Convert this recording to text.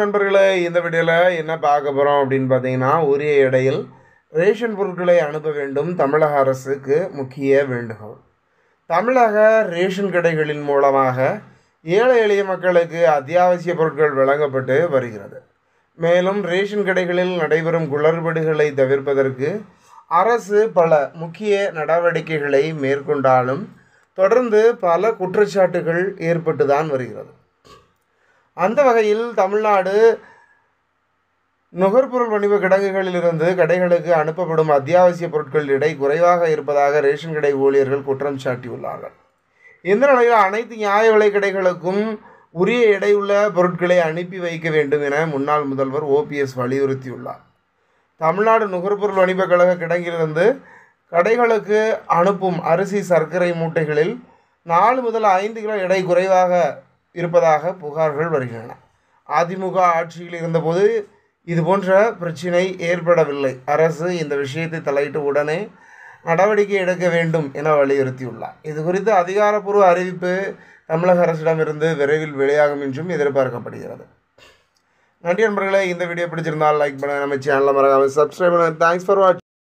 நண்பர்களே இந்த வீடியோவில் என்ன பார்க்க போகிறோம் அப்படின்னு பார்த்தீங்கன்னா உரிய இடையில் ரேஷன் பொருட்களை அனுப்ப வேண்டும் தமிழக அரசுக்கு முக்கிய வேண்டுகோள் தமிழக ரேஷன் கடைகளின் மூலமாக ஏழை எளிய மக்களுக்கு அத்தியாவசிய பொருட்கள் வழங்கப்பட்டு வருகிறது மேலும் ரேஷன் கடைகளில் நடைபெறும் குளறுபடிகளை தவிர்ப்பதற்கு அரசு பல முக்கிய நடவடிக்கைகளை மேற்கொண்டாலும் தொடர்ந்து பல குற்றச்சாட்டுகள் ஏற்பட்டு தான் வருகிறது அந்த வகையில் தமிழ்நாடு நுகர்பொருள் வணிக கிடங்குகளிலிருந்து கடைகளுக்கு அனுப்பப்படும் அத்தியாவசிய பொருட்கள் இடை குறைவாக இருப்பதாக ரேஷன் கடை ஊழியர்கள் குற்றம் சாட்டியுள்ளார்கள் இந்த நிலையில் அனைத்து நியாய விலை கடைகளுக்கும் உரிய எடையுள்ள பொருட்களை அனுப்பி வைக்க வேண்டும் என முன்னாள் முதல்வர் ஓபிஎஸ் வலியுறுத்தியுள்ளார் தமிழ்நாடு நுகர்பொருள் வணிபக் கழக கிடங்கிலிருந்து கடைகளுக்கு அனுப்பும் அரிசி சர்க்கரை மூட்டைகளில் நாலு முதல் ஐந்து கிலோ எடை குறைவாக இருப்பதாக புகார்கள் வருகின்றன அதிமுக ஆட்சியில் இருந்தபோது இது போன்ற பிரச்சினை ஏற்படவில்லை அரசு இந்த விஷயத்தை தலையிட்டு உடனே நடவடிக்கை எடுக்க வேண்டும் என வலியுறுத்தியுள்ளார் இது குறித்து அதிகாரப்பூர்வ அறிவிப்பு தமிழக அரசிடமிருந்து விரைவில் வெளியாகும் என்றும் எதிர்பார்க்கப்படுகிறது நன்றி நண்பர்களே இந்த வீடியோ பிடிச்சிருந்தால் லைக் பண்ணுங்கள் நம்ம சேனலில் மறக்காமல் சப்ஸ்கிரைப் பண்ணுங்கள் தேங்க்ஸ் ஃபார் வாட்சிங்